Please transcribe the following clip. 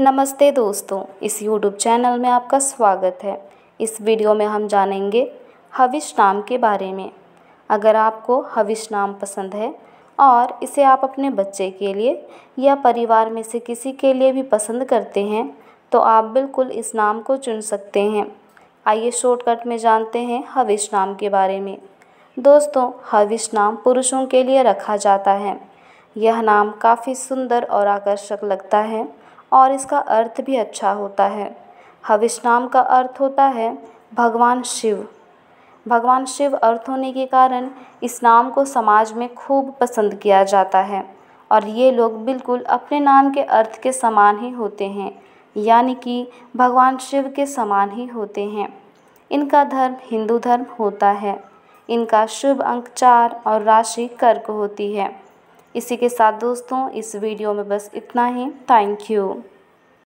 नमस्ते दोस्तों इस यूट्यूब चैनल में आपका स्वागत है इस वीडियो में हम जानेंगे हविश नाम के बारे में अगर आपको हविश नाम पसंद है और इसे आप अपने बच्चे के लिए या परिवार में से किसी के लिए भी पसंद करते हैं तो आप बिल्कुल इस नाम को चुन सकते हैं आइए शॉर्टकट में जानते हैं हविश नाम के बारे में दोस्तों हविश नाम पुरुषों के लिए रखा जाता है यह नाम काफ़ी सुंदर और आकर्षक लगता है और इसका अर्थ भी अच्छा होता है हविष नाम का अर्थ होता है भगवान शिव भगवान शिव अर्थ होने के कारण इस नाम को समाज में खूब पसंद किया जाता है और ये लोग बिल्कुल अपने नाम के अर्थ के समान ही होते हैं यानी कि भगवान शिव के समान ही होते हैं इनका धर्म हिंदू धर्म होता है इनका शुभ अंक चार और राशि कर्क होती है इसी के साथ दोस्तों इस वीडियो में बस इतना ही थैंक यू